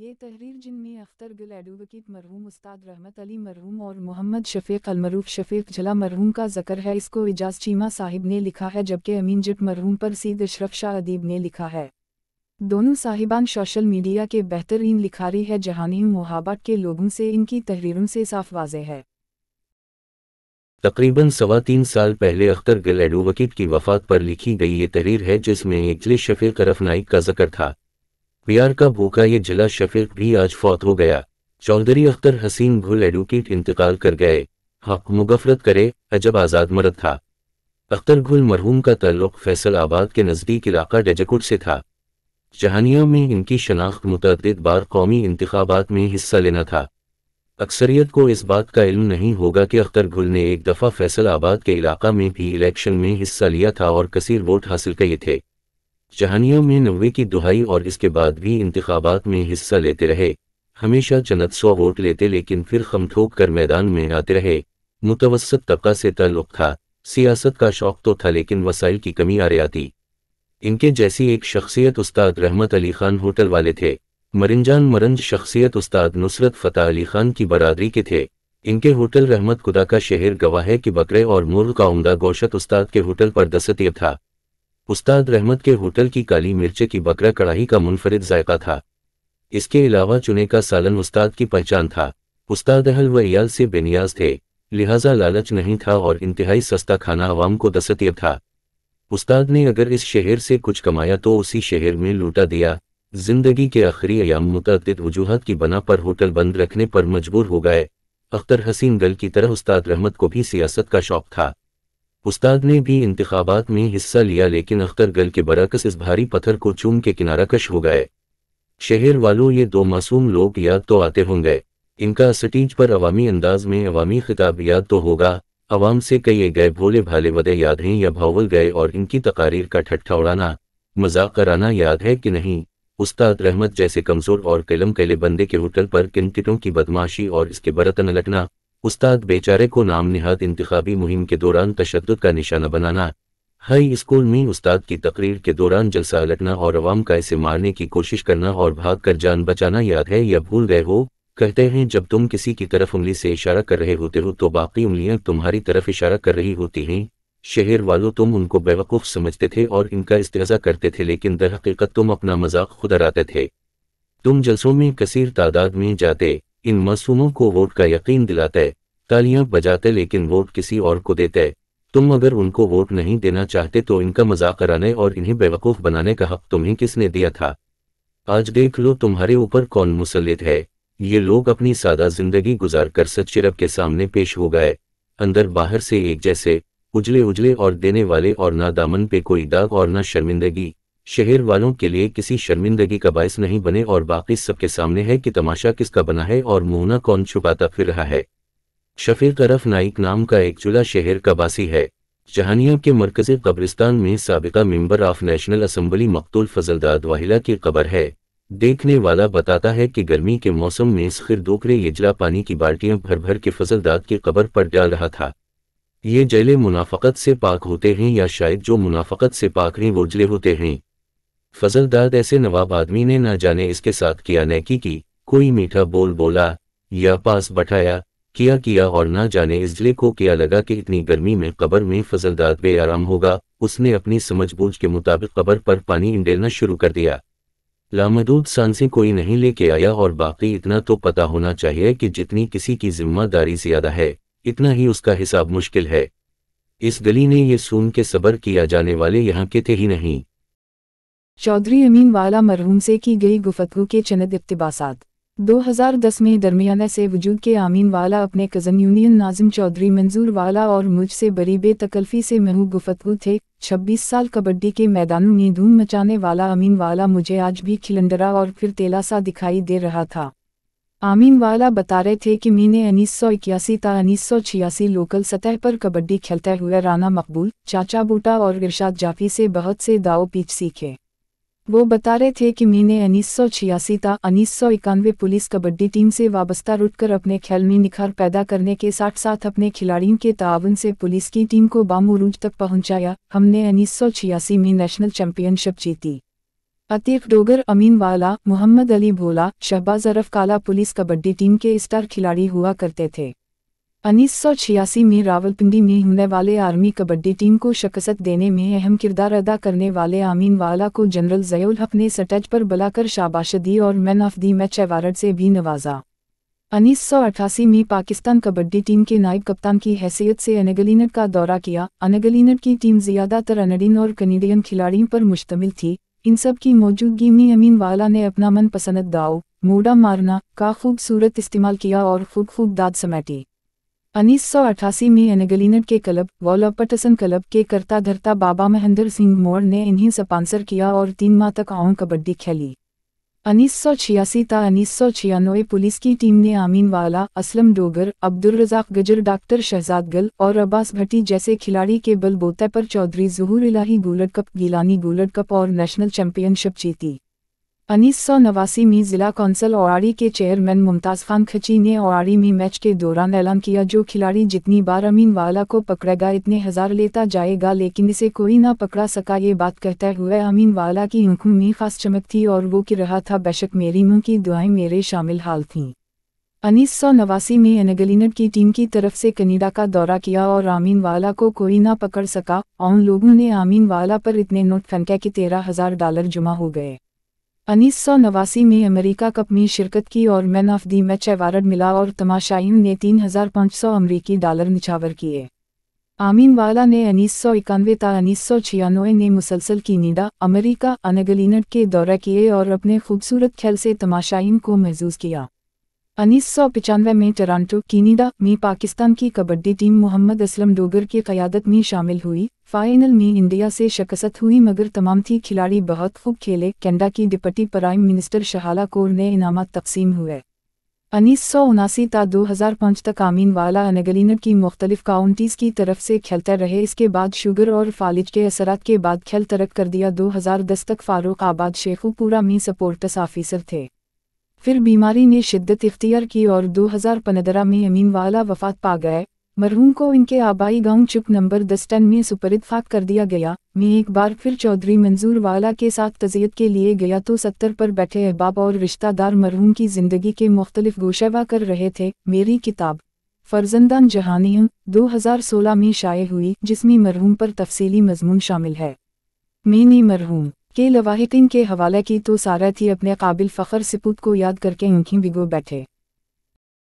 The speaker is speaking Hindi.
ये तहरीर जिनमें अख्तर गिल एडवोकेट मरहूम उस्ताद रहमत अली मरहूम और मोहम्मद शफीक अलमरूफ शफीक झला मरहूम का जिक्र है इसको एजाज चीमा साहिब ने लिखा है जबकि अमीन जट मरहूम पर सीद अशरफ शाह अदीब ने लिखा है दोनों साहिबान सोशल मीडिया के बेहतरीन लिखारी है जहानी मोहाबत के लोगों से इनकी तहरीरों से साफ वाज है तकरीबन सवा तीन साल पहले अख्तर गिल एडवोकेट की वफात पर लिखी गई ये तहरीर है जिसमें एकले शफीक रफ नाइक का जिक्र था प्यार का भूखा ये जिला शफीक भी आज फौत हो गया चौधरी अख्तर हसीन भुल एडवोकेट इंतकाल कर गए हक मुगफरत करे अजब आज़ाद मर्द था अख्तर घुल मरहूम का तल्लुक फैसल आबाद के नज़दीक इलाका डेजकुट से था जहानिया में इनकी शनाख्त मुतद बार कौमी इंतबात में हिस्सा लेना था अक्सरियत को इस बात का इल्म नहीं होगा कि अख्तर घुल ने एक दफ़ा फैसल आबाद के इलाका में भी इलेक्शन में हिस्सा लिया था और कसीर वोट हासिल किए थे जहानियों में नब्बे की दुहाई और इसके बाद भी इंतबात में हिस्सा लेते रहे हमेशा चनद सौ वोट लेते लेकिन फिर खम ठोक कर मैदान में आते रहे मुतवसत तबका से ताल्लुक था सियासत का शौक तो था लेकिन वसाइल की कमी आ रही थी इनके जैसी एक शख्सियत उस्ताद रहमत अली खान होटल वाले थे मरिंजान मरंज शख्सियत उस्ताद नुसरत फ़तेह अली खान की बरादरी के थे इनके होटल रहमत खुदा का शहर गवाह है कि बकरे और मुर्ग का उमदा गोशत उस्ताद के होटल पर दस्तियब था उस्ताद रहमत के होटल की काली मिर्चे की बकरा कढ़ाई का मुनफरद जायका था इसके अलावा चुने का सालन उस्ताद की पहचान था उस्ताद अहल व अयाल से बेनियाज थे लिहाजा लालच नहीं था और इंतहाई सस्ता खाना आवाम को दस्तियब था उस्ताद ने अगर इस शहर से कुछ कमाया तो उसी शहर में लूटा दिया जिंदगी के आखिरी अयाम मुतद वजूहत की बना पर होटल बंद रखने पर मजबूर हो गए अख्तर हसीन गल की तरह उस्ताद रहमत को भी सियासत का शौक था उस्ताद ने भी इंतबात में हिस्सा लिया लेकिन अख्तर गल के बरकस इस भारी पत्थर को चूम के किनारा कश हो गए शहर वालों ये दो मासूम लोग याद तो आते होंगे इनका स्टीज पर अवामी अंदाज में अवामी खिताब याद तो होगा अवाम से कई गए भोले भाले वदे याद हैं या भावल गए और इनकी तकारीर का ठट्ठा उड़ाना मजाक कराना याद है कि नहीं उस्ताद रहमत जैसे कमज़ोर और कलम कैले बंदे के होटल पर किन की बदमाशी और इसके बरतन लटना उस्ताद बेचारे को नाम निहाद इंतबी मुहिम के दौरान तशद का निशाना बनाना हाई स्कूल में उस्ताद की तकरीर के दौरान जलसा अलटना और अवाम का इसे मारने की कोशिश करना और भाग कर जान बचाना याद है या भूल गए हो कहते हैं जब तुम किसी की तरफ उंगली से इशारा कर रहे होते हो तो बाकी उंगलियां तुम्हारी तरफ इशारा कर रही होती हैं शहर वालों तुम उनको बेवकूफ़ समझते थे और इनका इस्तेजा करते थे लेकिन दरहकीकत तुम अपना मजाक खुद हराते थे तुम जलसों में कसर तादाद में जाते इन मासूमों को वोट का यकीन दिलाते तालियां बजाते लेकिन वोट किसी और को देते तुम अगर उनको वोट नहीं देना चाहते तो इनका मजाक कराने और इन्हें बेवकूफ बनाने का हक तुम्हें किसने दिया था आज देख लो तुम्हारे ऊपर कौन मुसलित है ये लोग अपनी सादा जिंदगी गुजार कर सच्चे रब के सामने पेश हो गए अंदर बाहर से एक जैसे उजले उजले और देने वाले और ना दामन पे कोई दाग और ना शर्मिंदगी शहर वालों के लिए किसी शर्मिंदगी का बायस नहीं बने और बाकी सबके सामने है कि तमाशा किसका बना है और मोहना कौन छुपाता फिर रहा है शफीर तरफ नाइक नाम का एक चुला शहर का बासी है जहानिया के मरकजी कब्रिस्तान में सबका मेंबर ऑफ नेशनल असम्बली मकतूल फजलदाद वाहिला की कबर है देखने वाला बताता है कि गर्मी के मौसम में स्खिर दोकरे यजला पानी की बाल्टियां भर भर के फजलदाद की कबर पर डाल रहा था ये जले मुनाफकत से पाक होते हैं या शायद जो मुनाफकत से पाक रहे वो जले होते हैं फजलदाद ऐसे नवाब आदमी ने न जाने इसके साथ किया नैकी की कोई मीठा बोल बोला या पास बैठाया किया किया और ना जाने इस जिले को किया लगा कि इतनी गर्मी में कबर में फजलदाद बेआराम होगा उसने अपनी समझबूझ के मुताबिक कबर पर पानी इंडेलना शुरू कर दिया लामदूद सांसें कोई नहीं लेके आया और बाकी इतना तो पता होना चाहिए कि जितनी किसी की जिम्मेदारी ज्यादा है इतना ही उसका हिसाब मुश्किल है इस गली ने ये सुन के सबर किया जाने वाले यहाँ के थे ही नहीं चौधरी अमीन वाला मरहूम से की गई गुफतगु के चंद हज़ार 2010 में दरमियाना से वजूद के आमीन वाला अपने कज़न यूनियन नाजिम चौधरी मंजूर वाला और मुझसे बड़ी बेतकल्फ़ी से महू गुफतगु थे 26 साल कबड्डी के मैदानों में धूम मचाने वाला अमीन वाला मुझे आज भी खिलंदरा और फिर तेला सा दिखाई दे रहा था आमीन वाला बता रहे थे कि मैंने उन्नीस सौ इक्यासी ता उन्नीस सौ छियासी लोकल सतह पर कबड्डी खेलते हुए राना मकबूल चाचा बूटा और इरशाद जाफी से बहुत से दाव पीछ सीखे वो बता रहे थे कि मैंने उन्नीस सौ छियासी तथा उन्नीस सौ इक्यानवे पुलिस कबड्डी टीम से वाबस्ता रुटकर अपने खेल में निखार पैदा करने के साथ साथ अपने खिलाड़ियों के ताउन से पुलिस की टीम को बामूरूज तक पहुंचाया हमने उन्नीस सौ छियासी में नेशनल चैंपियनशिप जीती अतीफ डोगर अमीन वाला मोहम्मद अली भोला शहबाज अरफ काला पुलिस कबड्डी टीम के स्टार खिलाड़ी हुआ करते थे उन्नीस सौ छियासी में रावलपिंडी में होने वाले आर्मी कबड्डी टीम को शिकस्त देने में अहम किरदार अदा करने वाले आमीन वाला को जनरल जयूल हक ने सटज पर बुलाकर शाबाश दी और man of the match award से भी नवाजा उन्नीस सौ अठासी में पाकिस्तान कबड्डी टीम के नायब कप्तान की हैसियत से अनगलीनट का दौरा किया अनगलीनट की टीम ज़्यादातर अनडिन और कनेडियन खिलाड़ियों पर मुश्तमिल थी इन सब की मौजूदगी में अमीन वाला ने अपना मनपसंद दाव मूडा मारना का खूबसूरत इस्तेमाल किया और खूब खूब दाद समेटी उन्नीस में एनेगलिनट के क्लब वॉलोपटसन क्लब के करता धरता बाबा महेंद्र सिंह मोर ने इन्हें स्पॉन्सर किया और तीन माह तक आऊँ कबड्डी खेली उन्नीस सौ छियासी ता उन्नीस सौ छियानवे पुलिस की टीम ने आमीन वाला असलम डोगर अब्दुल रजाक गजर डॉक्टर शहजाद गल और अब्बास भट्टी जैसे खिलाड़ी के बोते पर Chaudhry Zahoor Elahi gold cup Gilani gold cup और नेशनल चैंपियनशिप जीती उन्नीस सौ नवासी में जिला कौंसल ओआरी के चेयरमैन मुमताज़ खान खची ने ओआरी में मैच के दौरान ऐलान किया जो खिलाड़ी जितनी बार अमीन वाला को पकड़ेगा इतने हजार लेता जाएगा लेकिन इसे कोई ना पकड़ा सका ये बात कहते हुए अमीन वाला की आंखों में खास चमक थी और वो कि रहा था बेशक मेरी मुंह की दुआएं मेरे शामिल हाल थीं उन्नीस सौ नवासी में एनगलिनट की टीम की तरफ से कनीडा का दौरा किया और आमीन वाला को कोई ना पकड़ सका और उन लोगों ने आमीन वाला पर इतने नोट फेंका कि तेरह हजार डॉलर जमा हो गए उन्नीस सौ नवासी में अमेरिका कप में शिरकत की और man of the match award मिला और तमाशाइन ने तीन हजार पाँच सौ अमरीकी डॉलर निछावर किए आमीन वाला ने उन्नीस सौ इक्यानवे ता उन्नीस सौ छियानवे ने मुसलसल नींदा अमेरिका अनगलिनट के दौरा किए और अपने खूबसूरत खेल से तमाशाइन को महजूज किया उन्नीस सौ पिचानवे में टोरंटो कीनीडा में पाकिस्तान की कबड्डी टीम मोहम्मद असलम डोगर की क़यादत में शामिल हुई फाइनल में इंडिया से शकसत हुई मगर तमाम थी खिलाड़ी बहुत खूब खेले कैनेडा की deputy prime minister Shahla Kaur ने इनाम तकसीम हुए उन्नीस सौ उनासी ता दो हज़ार पाँच तक आमीन वाला अनगलिनर की मुख्तलिफ काउंटीज़ की तरफ से खेलते रहे इसके बाद शुगर और फालिज के असरात के बाद खेल तरक कर दिया दो हज़ार दस तक फ़ारूक आबाद शेखुपुरा में सपोर्टस ऑफिसर थे फिर बीमारी ने शिद्दत इख्तियार की और दो हज़ार पंद्रह में अमीन वाला वफात पा गए मरहूम को इनके आबाई गांव चुप नंबर दस टन में सुपरितफाक कर दिया गया मैं एक बार फिर चौधरी मंजूर वाला के साथ तजियत के लिए गया तो सत्तर पर बैठे अहबाब और रिश्तादार मरहूम की जिंदगी के मुख्तलिफ गोशवा कर रहे थे मेरी किताब फर्जंदान हज़ार 2016 में शाये हुई जिसमें मरहूम पर तफसीली मजमून शामिल है मैंने मरहूम के लवाहितिन के हवाले की तो सारा थी अपने काबिल फ़खर सिपुत को याद करके उनकी भिगो बैठे